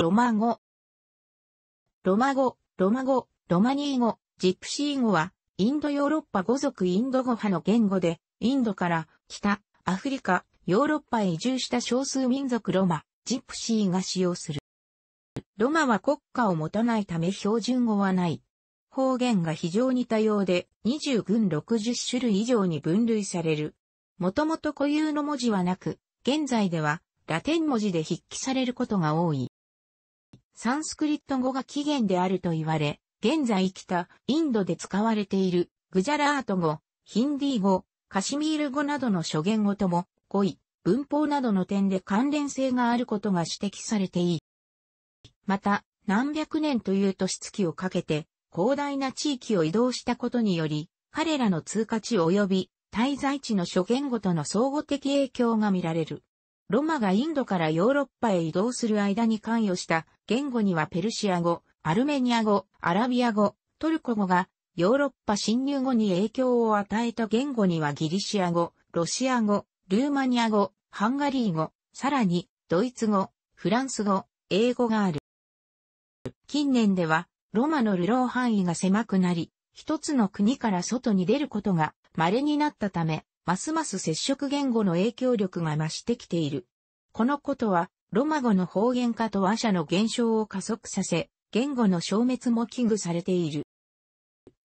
ロマ語。ロマ語、ロマ語、ロマニー語、ジプシー語は、インドヨーロッパ語族インド語派の言語で、インドから北、アフリカ、ヨーロッパへ移住した少数民族ロマ、ジプシーが使用する。ロマは国家を持たないため標準語はない。方言が非常に多様で、20群60種類以上に分類される。もともと固有の文字はなく、現在ではラテン文字で筆記されることが多い。サンスクリット語が起源であると言われ、現在北インドで使われているグジャラート語、ヒンディー語、カシミール語などの諸言語とも、語彙、文法などの点で関連性があることが指摘されていい。また、何百年という年月をかけて、広大な地域を移動したことにより、彼らの通過地及び滞在地の諸言語との相互的影響が見られる。ロマがインドからヨーロッパへ移動する間に関与した言語にはペルシア語、アルメニア語、アラビア語、トルコ語がヨーロッパ侵入後に影響を与えた言語にはギリシア語、ロシア語、ルーマニア語、ハンガリー語、さらにドイツ語、フランス語、英語がある。近年ではロマの流浪範囲が狭くなり、一つの国から外に出ることが稀になったため、ますます接触言語の影響力が増してきている。このことは、ロマ語の方言化と話者の減少を加速させ、言語の消滅も危惧されている。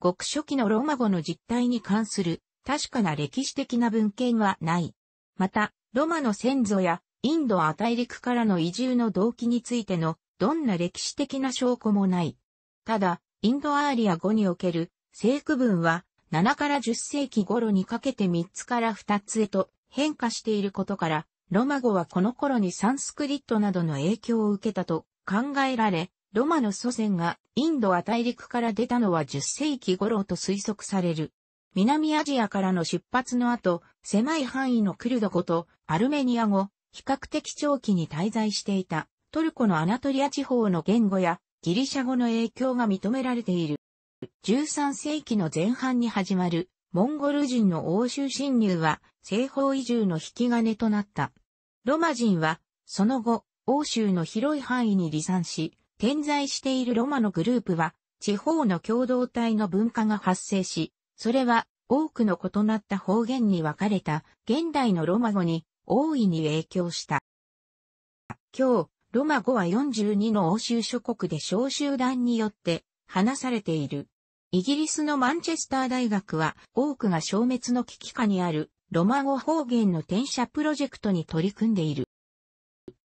極初期のロマ語の実態に関する確かな歴史的な文献はない。また、ロマの先祖やインドア大陸からの移住の動機についてのどんな歴史的な証拠もない。ただ、インドアーリア語における正区分は7から10世紀頃にかけて3つから2つへと変化していることから、ロマ語はこの頃にサンスクリットなどの影響を受けたと考えられ、ロマの祖先がインドア大陸から出たのは10世紀頃と推測される。南アジアからの出発の後、狭い範囲のクルド語とアルメニア語、比較的長期に滞在していたトルコのアナトリア地方の言語やギリシャ語の影響が認められている。13世紀の前半に始まるモンゴル人の欧州侵入は西方移住の引き金となった。ロマ人はその後欧州の広い範囲に離散し、点在しているロマのグループは地方の共同体の文化が発生し、それは多くの異なった方言に分かれた現代のロマ語に大いに影響した。今日、ロマ語は42の欧州諸国で小集団によって話されている。イギリスのマンチェスター大学は多くが消滅の危機下にあるロマ語方言の転写プロジェクトに取り組んでいる。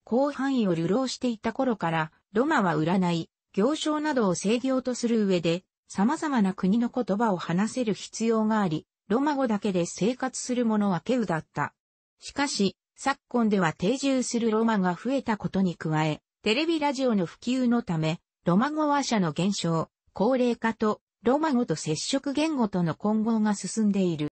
広範囲を流浪していた頃からロマは占い、行商などを制御とする上で様々な国の言葉を話せる必要があり、ロマ語だけで生活する者は稀有だった。しかし、昨今では定住するロマが増えたことに加え、テレビラジオの普及のため、ロマ語話者の減少、高齢化と、ロマ語と接触言語との混合が進んでいる。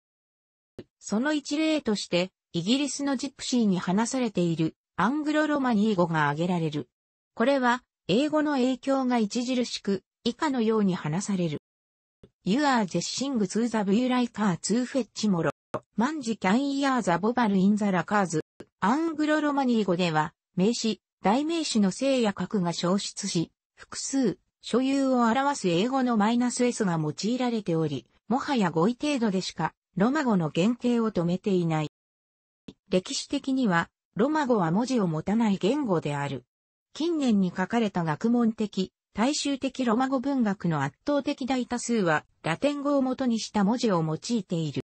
その一例として、イギリスのジプシーに話されているアングロロマニー語が挙げられる。これは、英語の影響が著しく、以下のように話される。You are j u e s s i n g to the view like a to fetch m o r e Man can hear the b o b b l in the rakaz. アングロロマニー語では、名詞、代名詞の性や格が消失し、複数、所有を表す英語のマイナス S が用いられており、もはや語彙程度でしか、ロマ語の原型を止めていない。歴史的には、ロマ語は文字を持たない言語である。近年に書かれた学問的、大衆的ロマ語文学の圧倒的大多数は、ラテン語を元にした文字を用いている。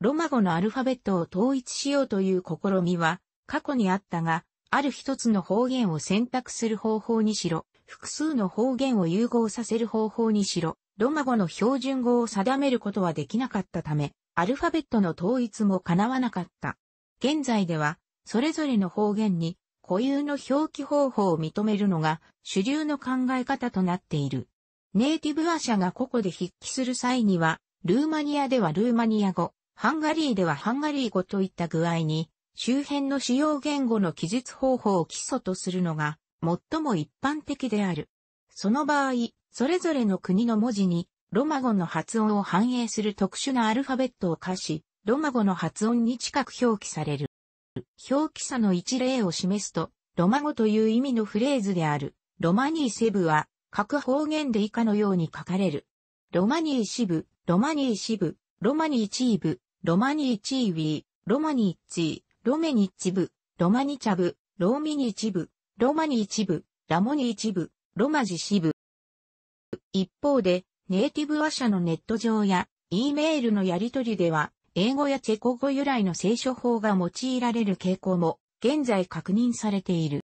ロマ語のアルファベットを統一しようという試みは、過去にあったが、ある一つの方言を選択する方法にしろ、複数の方言を融合させる方法にしろ、ロマ語の標準語を定めることはできなかったため、アルファベットの統一も叶わなかった。現在では、それぞれの方言に固有の表記方法を認めるのが主流の考え方となっている。ネイティブ話者がここで筆記する際には、ルーマニアではルーマニア語、ハンガリーではハンガリー語といった具合に、周辺の使用言語の記述方法を基礎とするのが最も一般的である。その場合、それぞれの国の文字に、ロマ語の発音を反映する特殊なアルファベットを課し、ロマ語の発音に近く表記される。表記差の一例を示すと、ロマ語という意味のフレーズである、ロマニーセブは、各方言で以下のように書かれる。ロマニーシブ、ロマニーシブ、ロマニーチーブ、ロマニーチービー、ロマニーチー、ロメニッチブ、ロマニチャブ、ローミニチブ、ロマニ一部、ラモニ一部、ロマジ支部。一方で、ネイティブ話者のネット上や、E メールのやり取りでは、英語やチェコ語由来の聖書法が用いられる傾向も、現在確認されている。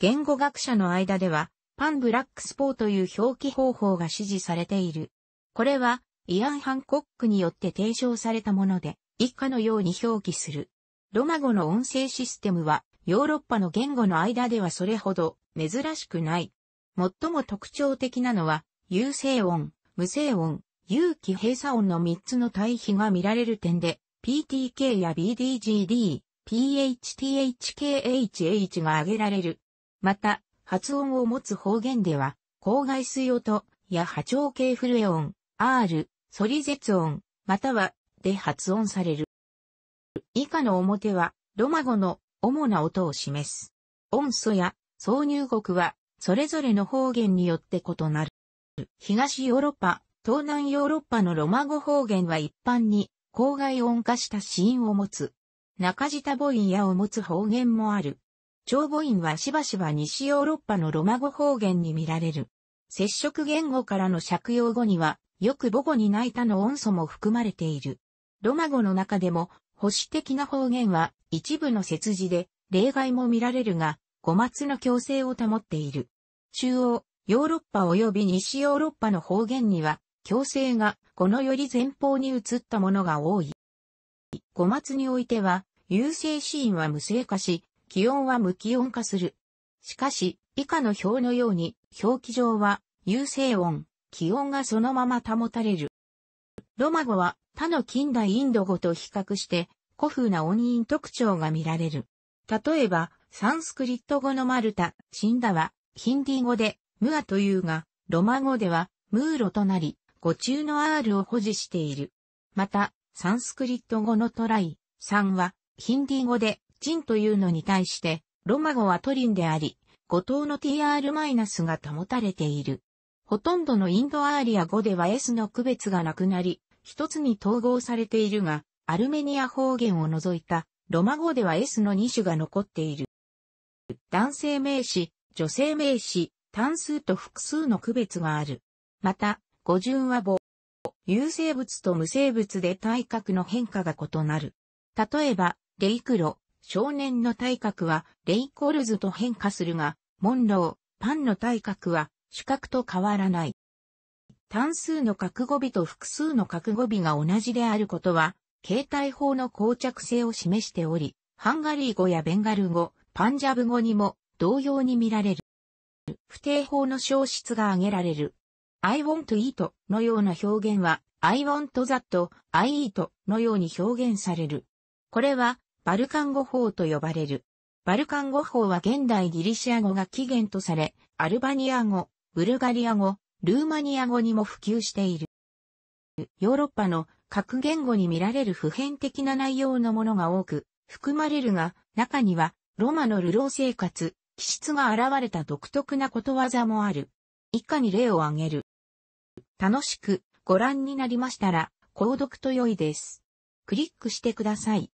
言語学者の間では、パンブラックスポーという表記方法が支持されている。これは、イアン・ハンコックによって提唱されたもので、以下のように表記する。ロマ語の音声システムは、ヨーロッパの言語の間ではそれほど珍しくない。最も特徴的なのは、有声音、無声音、有機閉鎖音の3つの対比が見られる点で、PTK や BDGD、PHTHKHH が挙げられる。また、発音を持つ方言では、口外水音や波長系震え音、R、反り絶音、または、で発音される。以下の表は、ロマ語の主な音を示す。音素や挿入国は、それぞれの方言によって異なる。東ヨーロッパ、東南ヨーロッパのロマ語方言は一般に、郊外音化した子音を持つ。中舌母音やを持つ方言もある。長母音はしばしば西ヨーロッパのロマ語方言に見られる。接触言語からの借用語には、よく母語に泣いたの音素も含まれている。ロマ語の中でも、保守的な方言は一部の節字で例外も見られるが、語末の強制を保っている。中央、ヨーロッパ及び西ヨーロッパの方言には、強制がこのより前方に移ったものが多い。語末においては、優勢シーンは無性化し、気温は無気温化する。しかし、以下の表のように、表記上は、優勢音、気温がそのまま保たれる。ロマ語は、他の近代インド語と比較して古風な音韻特徴が見られる。例えば、サンスクリット語のマルタ、シンダは、ヒンディ語で、ムアというが、ロマ語では、ムーロとなり、語中の R を保持している。また、サンスクリット語のトライ、サンは、ヒンディ語で、チンというのに対して、ロマ語はトリンであり、語頭の TR- マイナスが保たれている。ほとんどのインドアーリア語では S の区別がなくなり、一つに統合されているが、アルメニア方言を除いたロマ語では S の2種が残っている。男性名詞、女性名詞、単数と複数の区別がある。また、語順は母、有生物と無生物で体格の変化が異なる。例えば、レイクロ、少年の体格はレイコールズと変化するが、モンロー、パンの体格は主格と変わらない。単数の格語尾と複数の格語尾が同じであることは、携帯法の膠着性を示しており、ハンガリー語やベンガル語、パンジャブ語にも同様に見られる。不定法の消失が挙げられる。I want eat のような表現は I want that, I eat のように表現される。これはバルカン語法と呼ばれる。バルカン語法は現代ギリシア語が起源とされ、アルバニア語、ブルガリア語、ルーマニア語にも普及している。ヨーロッパの各言語に見られる普遍的な内容のものが多く含まれるが、中にはロマの流浪生活、気質が現れた独特なことわざもある。以下に例を挙げる。楽しくご覧になりましたら、購読と良いです。クリックしてください。